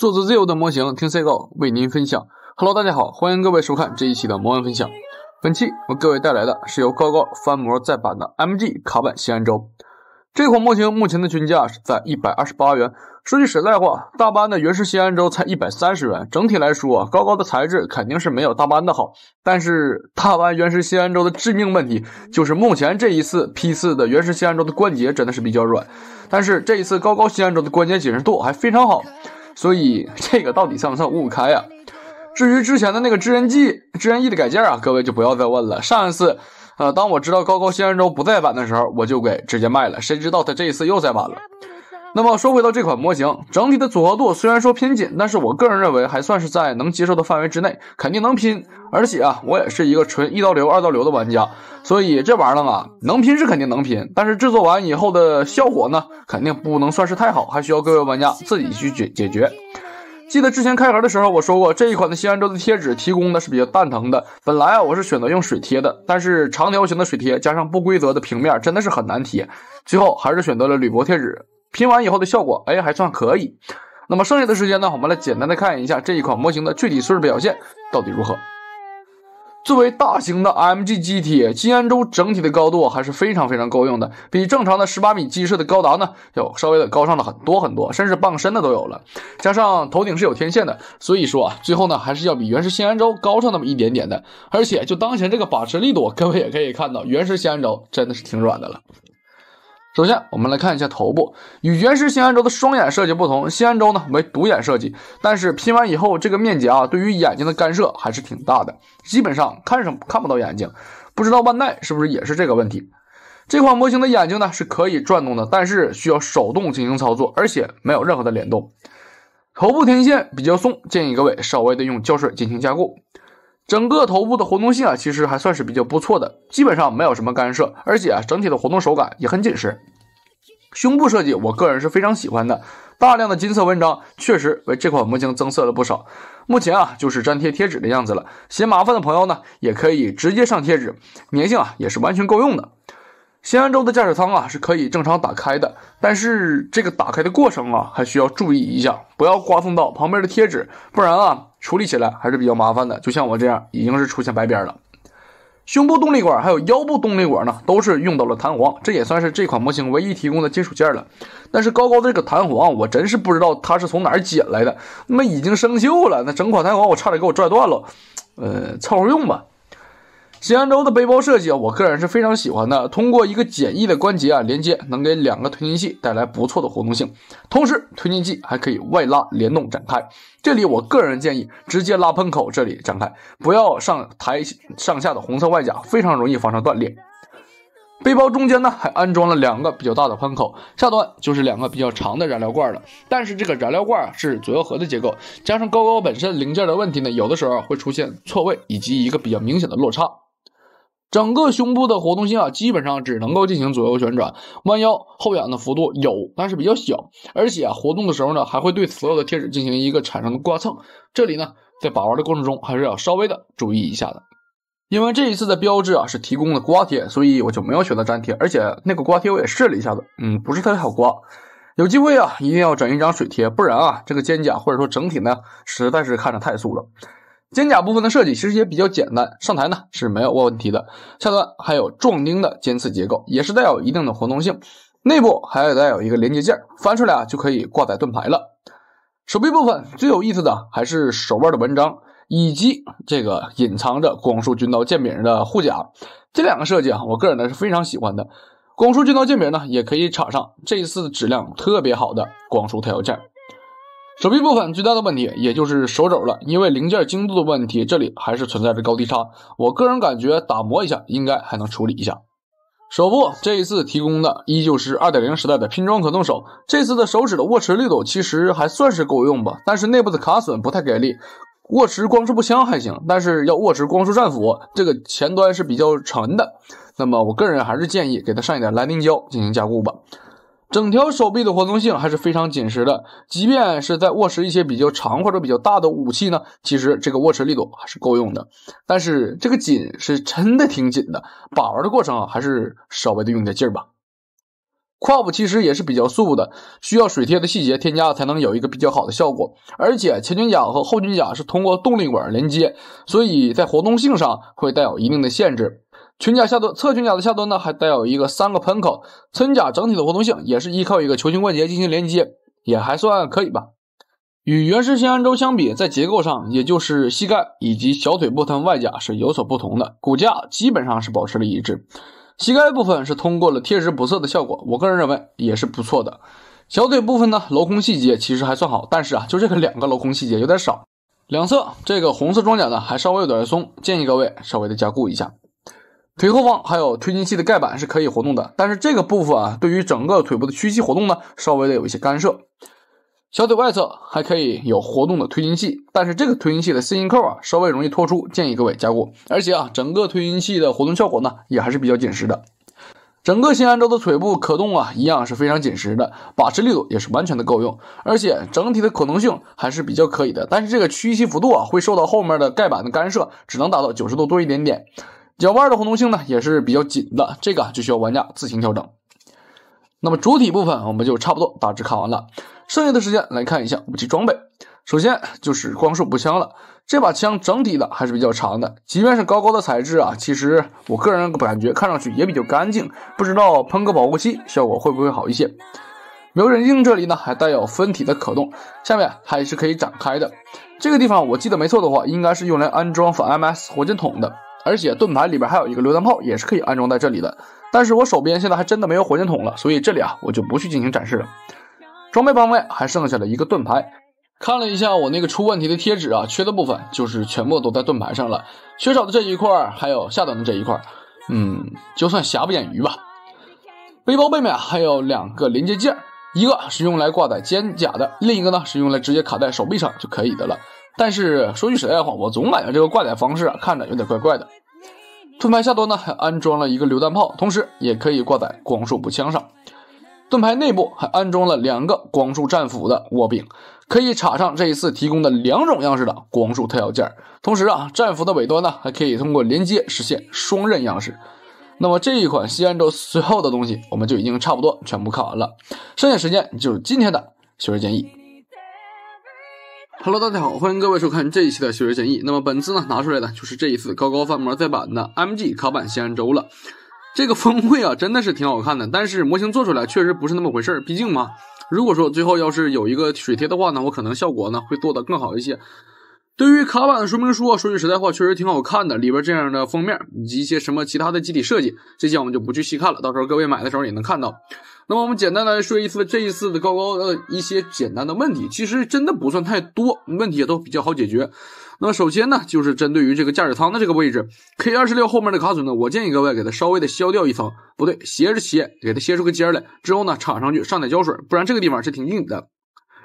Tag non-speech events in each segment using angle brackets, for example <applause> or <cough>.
做做自由的模型，听 C 高为您分享。Hello，大家好，欢迎各位收看这一期的模玩分享。本期我各位带来的是由高高翻模再版的 MG 卡版西安州。这款模型目前的均价是在一百二十八元。说句实在话，大班的原石西安州才一百三十元。整体来说，高高的材质肯定是没有大班的好。但是大班原石西安州的致命问题就是目前这一次 P 四的原石西安州的关节真的是比较软。但是这一次高高新安州的关节紧实度还非常好。所以 <laughs> 这个到底算不算五五开啊？至于之前的那个知人记、知人意的改件啊，各位就不要再问了。上一次，呃，当我知道高高仙人州不再版的时候，我就给直接卖了。谁知道他这一次又再版了。那么说回到这款模型，整体的组合度虽然说偏紧，但是我个人认为还算是在能接受的范围之内，肯定能拼。而且啊，我也是一个纯一刀流二刀流的玩家，所以这玩意儿啊，能拼是肯定能拼，但是制作完以后的效果呢，肯定不能算是太好，还需要各位玩家自己去解解决。记得之前开盒的时候，我说过这一款的新安州的贴纸提供的是比较蛋疼的。本来啊，我是选择用水贴的，但是长条形的水贴加上不规则的平面，真的是很难贴，最后还是选择了铝箔贴纸。拼完以后的效果，哎，还算可以。那么剩下的时间呢，我们来简单的看一下这一款模型的具体测试表现到底如何。作为大型的 MG 机体，金安洲整体的高度还是非常非常够用的，比正常的十八米机设的高达呢，要稍微的高上了很多很多，甚至傍身的都有了。加上头顶是有天线的，所以说啊，最后呢，还是要比原始新安洲高上那么一点点的。而且就当前这个把持力度，各位也可以看到，原始新安洲真的是挺软的了。首先，我们来看一下头部。与原始新安州的双眼设计不同，新安州呢为独眼设计。但是拼完以后，这个面积啊，对于眼睛的干涉还是挺大的，基本上看上看不到眼睛。不知道万代是不是也是这个问题？这款模型的眼睛呢是可以转动的，但是需要手动进行操作，而且没有任何的联动。头部天线比较松，建议各位稍微的用胶水进行加固。整个头部的活动性啊，其实还算是比较不错的，基本上没有什么干涉，而且啊，整体的活动手感也很紧实。胸部设计，我个人是非常喜欢的，大量的金色纹章确实为这款模型增色了不少。目前啊，就是粘贴贴纸的样子了，嫌麻烦的朋友呢，也可以直接上贴纸，粘性啊也是完全够用的。新安州的驾驶舱啊是可以正常打开的，但是这个打开的过程啊还需要注意一下，不要刮蹭到旁边的贴纸，不然啊处理起来还是比较麻烦的。就像我这样，已经是出现白边了。胸部动力管还有腰部动力管呢，都是用到了弹簧，这也算是这款模型唯一提供的金属件了。但是高高的这个弹簧，我真是不知道它是从哪儿捡来的，那么已经生锈了，那整款弹簧我差点给我拽断了，呃，凑合用吧。新安洲的背包设计啊，我个人是非常喜欢的。通过一个简易的关节啊连接，能给两个推进器带来不错的活动性。同时，推进器还可以外拉联动展开。这里我个人建议直接拉喷口这里展开，不要上抬上下的红色外甲，非常容易发生断裂。背包中间呢还安装了两个比较大的喷口，下端就是两个比较长的燃料罐了。但是这个燃料罐啊是左右合的结构，加上高高本身零件的问题呢，有的时候会出现错位以及一个比较明显的落差。整个胸部的活动性啊，基本上只能够进行左右旋转，弯腰、后仰的幅度有，但是比较小，而且啊，活动的时候呢，还会对所有的贴纸进行一个产生的刮蹭。这里呢，在把玩的过程中还是要稍微的注意一下的。因为这一次的标志啊是提供的刮贴，所以我就没有选择粘贴，而且那个刮贴我也试了一下子，嗯，不是特别好刮。有机会啊，一定要整一张水贴，不然啊，这个肩甲或者说整体呢，实在是看着太素了。肩甲部分的设计其实也比较简单，上台呢是没有问题的。下端还有撞钉的尖刺结构，也是带有一定的活动性。内部还带有一个连接件，翻出来啊就可以挂在盾牌了。手臂部分最有意思的还是手腕的文章，以及这个隐藏着光束军刀剑柄的护甲。这两个设计啊，我个人呢是非常喜欢的。光束军刀剑柄呢，也可以插上。这一次质量特别好的光束太阳剑。手臂部分最大的问题，也就是手肘了，因为零件精度的问题，这里还是存在着高低差。我个人感觉打磨一下，应该还能处理一下。手部这一次提供的依旧是二点零时代的拼装可动手，这次的手指的握持力度其实还算是够用吧，但是内部的卡损不太给力。握持光束步枪还行，但是要握持光束战斧，这个前端是比较沉的。那么我个人还是建议给它上一点蓝丁胶进行加固吧。整条手臂的活动性还是非常紧实的，即便是在握持一些比较长或者比较大的武器呢，其实这个握持力度还是够用的。但是这个紧是真的挺紧的，把玩的过程啊，还是稍微的用点劲儿吧。胯部其实也是比较素的，需要水贴的细节添加才能有一个比较好的效果。而且前军甲和后军甲是通过动力管连接，所以在活动性上会带有一定的限制。裙甲下端，侧裙甲的下端呢，还带有一个三个喷口。裙甲整体的活动性也是依靠一个球形关节进行连接，也还算可以吧。与原始先安洲相比，在结构上，也就是膝盖以及小腿部分外甲是有所不同的，骨架基本上是保持了一致。膝盖部分是通过了贴实补色的效果，我个人认为也是不错的。小腿部分呢，镂空细节其实还算好，但是啊，就这个两个镂空细节有点少。两侧这个红色装甲呢，还稍微有点松，建议各位稍微的加固一下。腿后方还有推进器的盖板是可以活动的，但是这个部分啊，对于整个腿部的屈膝活动呢，稍微的有一些干涉。小腿外侧还可以有活动的推进器，但是这个推进器的 C 型扣啊，稍微容易脱出，建议各位加固。而且啊，整个推进器的活动效果呢，也还是比较紧实的。整个新安州的腿部可动啊，一样是非常紧实的，把持力度也是完全的够用，而且整体的可能性还是比较可以的。但是这个屈膝幅度啊，会受到后面的盖板的干涉，只能达到九十度多一点点。脚腕的活动性呢也是比较紧的，这个就需要玩家自行调整。那么主体部分我们就差不多大致看完了，剩下的时间来看一下武器装备。首先就是光束步枪了，这把枪整体的还是比较长的，即便是高高的材质啊，其实我个人感觉看上去也比较干净，不知道喷个保护漆效果会不会好一些。瞄准镜这里呢还带有分体的可动，下面还是可以展开的。这个地方我记得没错的话，应该是用来安装反 MS 火箭筒的。而且盾牌里边还有一个榴弹炮，也是可以安装在这里的。但是我手边现在还真的没有火箭筒了，所以这里啊，我就不去进行展示了。装备方面还剩下了一个盾牌，看了一下我那个出问题的贴纸啊，缺的部分就是全部都在盾牌上了，缺少的这一块还有下端的这一块，嗯，就算瑕不掩瑜吧。背包背面还有两个连接件，一个是用来挂在肩甲的，另一个呢是用来直接卡在手臂上就可以的了。但是说句实在话，我总感觉这个挂载方式啊，看着有点怪怪的。盾牌下端呢还安装了一个榴弹炮，同时也可以挂在光束步枪上。盾牌内部还安装了两个光束战斧的握柄，可以插上这一次提供的两种样式的光束特效件。同时啊，战斧的尾端呢还可以通过连接实现双刃样式。那么这一款西安州随后的东西我们就已经差不多全部看完了，剩下时间就是今天的学习建议。Hello，大家好，欢迎各位收看这一期的《修车建议》。那么本次呢，拿出来的就是这一次高高翻模再版的 MG 卡板西安周了。这个峰会啊，真的是挺好看的，但是模型做出来确实不是那么回事儿。毕竟嘛，如果说最后要是有一个水贴的话呢，我可能效果呢会做得更好一些。对于卡板的说明书，啊，说句实在话，确实挺好看的，里边这样的封面以及一些什么其他的机体设计，这些我们就不去细看了。到时候各位买的时候也能看到。那么我们简单来说一次这一次的高高的一些简单的问题，其实真的不算太多，问题也都比较好解决。那么首先呢，就是针对于这个驾驶舱的这个位置，K 二十六后面的卡损呢，我建议各位给它稍微的削掉一层，不对，斜着切，给它切出个尖来，之后呢，插上去，上点胶水，不然这个地方是挺硬的。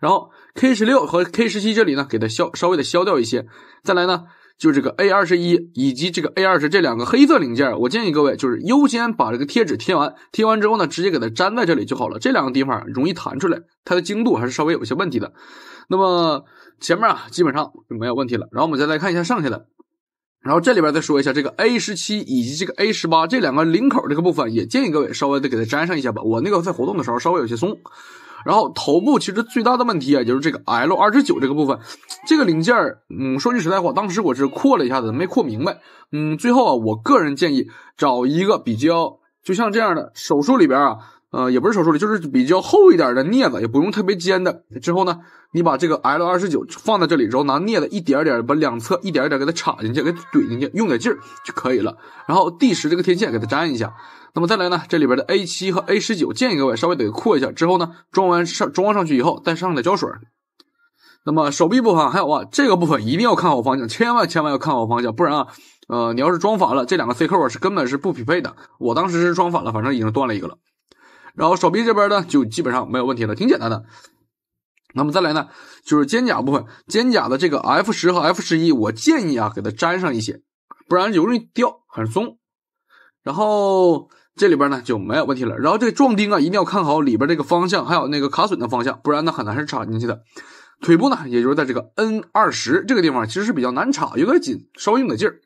然后 K 十六和 K 十七这里呢，给它削稍微的削掉一些，再来呢。就这个 A 二十一以及这个 A 二十这两个黑色零件，我建议各位就是优先把这个贴纸贴完，贴完之后呢，直接给它粘在这里就好了。这两个地方容易弹出来，它的精度还是稍微有一些问题的。那么前面啊基本上就没有问题了。然后我们再来看一下剩下的，然后这里边再说一下这个 A 十七以及这个 A 十八这两个领口这个部分，也建议各位稍微的给它粘上一下吧。我那个在活动的时候稍微有些松。然后头部其实最大的问题，也就是这个 L 二十九这个部分，这个零件儿，嗯，说句实在话，当时我是扩了一下子，没扩明白，嗯，最后啊，我个人建议找一个比较，就像这样的手术里边啊。呃，也不是手术里，就是比较厚一点的镊子，也不用特别尖的。之后呢，你把这个 L 二十九放在这里，之后拿镊子一点点把两侧一点点给它插进去，给怼进去，用点劲儿就可以了。然后 D 十这个天线给它粘一下。那么再来呢，这里边的 A 七和 A 十九建议各位稍微得扩一下。之后呢，装完上装上去以后，再上点胶水。那么手臂部分还有啊，这个部分一定要看好方向，千万千万要看好方向，不然啊，呃，你要是装反了，这两个 C 扣啊是根本是不匹配的。我当时是装反了，反正已经断了一个了。然后手臂这边呢，就基本上没有问题了，挺简单的。那么再来呢，就是肩胛部分，肩胛的这个 F 十和 F 十一，我建议啊，给它粘上一些，不然容易掉，很松。然后这里边呢就没有问题了。然后这个撞钉啊，一定要看好里边这个方向，还有那个卡损的方向，不然呢很难是插进去的。腿部呢，也就是在这个 N 二十这个地方，其实是比较难插，有点紧，稍用点劲儿。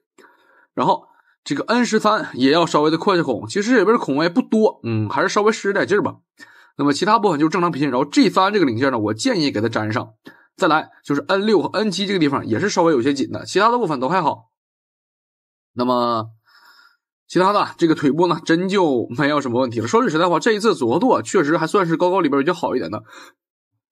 然后。这个 N 十三也要稍微的扩下孔，其实也不是孔位不多，嗯，还是稍微使点劲儿吧。那么其他部分就是正常皮线，然后 G 三这个零件呢，我建议给它粘上。再来就是 N 六和 N 七这个地方也是稍微有些紧的，其他的部分都还好。那么其他的这个腿部呢，真就没有什么问题了。说句实在话，这一次组合度确实还算是高高里边比较好一点的，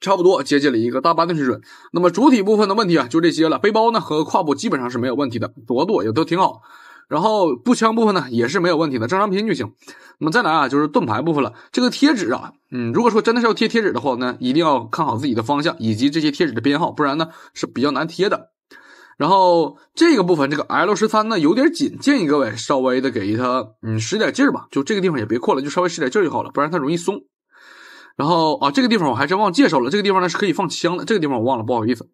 差不多接近了一个大班的水准。那么主体部分的问题啊，就这些了。背包呢和胯部基本上是没有问题的，合度也都挺好。然后步枪部分呢也是没有问题的，正常拼就行。那么再来啊，就是盾牌部分了。这个贴纸啊，嗯，如果说真的是要贴贴纸的话呢，一定要看好自己的方向以及这些贴纸的编号，不然呢是比较难贴的。然后这个部分这个 L 十三呢有点紧，建议各位稍微的给它嗯使点劲儿吧，就这个地方也别扩了，就稍微使点劲就好了，不然它容易松。然后啊，这个地方我还真忘介绍了，这个地方呢是可以放枪的，这个地方我忘了，不好意思。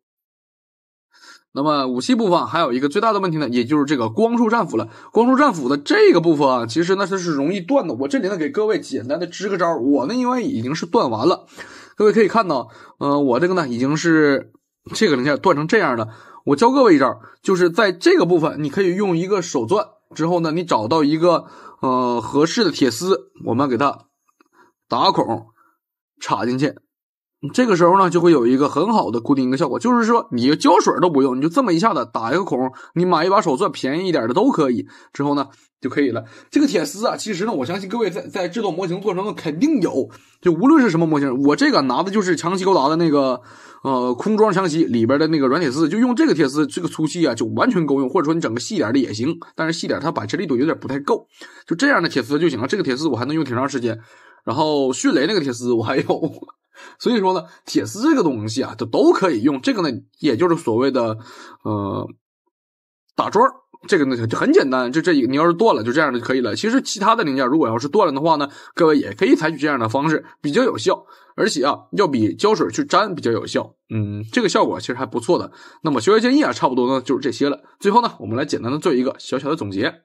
那么武器部分还有一个最大的问题呢，也就是这个光束战斧了。光束战斧的这个部分啊，其实呢它是容易断的。我这里呢给各位简单的支个招儿，我呢因为已经是断完了，各位可以看到，呃，我这个呢已经是这个零件断成这样的。我教各位一招，就是在这个部分，你可以用一个手钻，之后呢你找到一个呃合适的铁丝，我们给它打孔插进去。这个时候呢，就会有一个很好的固定一个效果，就是说你胶水都不用，你就这么一下子打一个孔，你买一把手钻便宜一点的都可以，之后呢就可以了。这个铁丝啊，其实呢，我相信各位在在制作模型过程中肯定有，就无论是什么模型，我这个拿的就是强袭高达的那个呃空装强袭里边的那个软铁丝，就用这个铁丝，这个粗细啊就完全够用，或者说你整个细点的也行，但是细点它把持力度有点不太够，就这样的铁丝就行了。这个铁丝我还能用挺长时间。然后迅雷那个铁丝我还有，所以说呢，铁丝这个东西啊，就都可以用。这个呢，也就是所谓的，呃，打桩。这个呢就很简单，就这你要是断了，就这样就可以了。其实其他的零件如果要是断了的话呢，各位也可以采取这样的方式，比较有效，而且啊，要比胶水去粘比较有效。嗯，这个效果其实还不错的。那么学学建议啊，差不多呢就是这些了。最后呢，我们来简单的做一个小小的总结。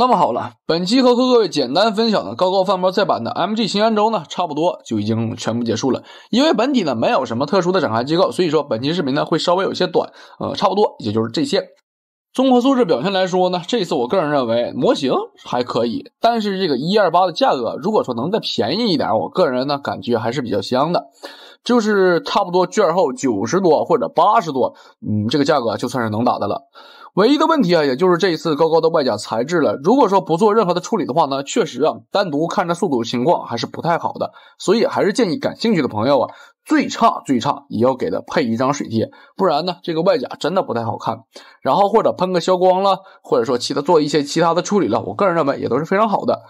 那么好了，本期和各位简单分享的高高范包再版的 M G 新安州呢，差不多就已经全部结束了。因为本体呢没有什么特殊的展开机构，所以说本期视频呢会稍微有些短，呃，差不多也就是这些。综合素质表现来说呢，这次我个人认为模型还可以，但是这个一二八的价格，如果说能再便宜一点，我个人呢感觉还是比较香的，就是差不多券后九十多或者八十多，嗯，这个价格就算是能打的了。唯一的问题啊，也就是这一次高高的外甲材质了。如果说不做任何的处理的话呢，确实啊，单独看着速度情况还是不太好的。所以还是建议感兴趣的朋友啊，最差最差也要给它配一张水贴，不然呢，这个外甲真的不太好看。然后或者喷个消光了，或者说其他做一些其他的处理了，我个人认为也都是非常好的。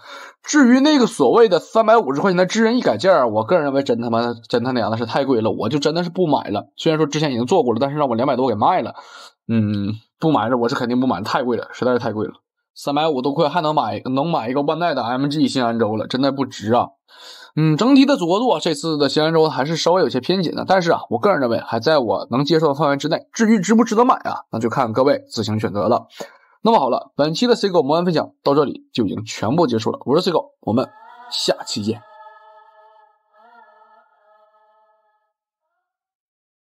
至于那个所谓的三百五十块钱的智人一改件，我个人认为真他妈真他娘的是太贵了，我就真的是不买了。虽然说之前已经做过了，但是让我两百多给卖了。嗯，不买了，我是肯定不买太贵了，实在是太贵了，三百五都快还能买能买一个万代的 MG 新安州了，真的不值啊。嗯，整体的组合度这次的新安州还是稍微有些偏紧的，但是啊，我个人认为还在我能接受的范围之内。至于值不值得买啊，那就看各位自行选择了。那么好了，本期的 C 狗魔安分享到这里就已经全部结束了，我是 C 狗，我们下期见。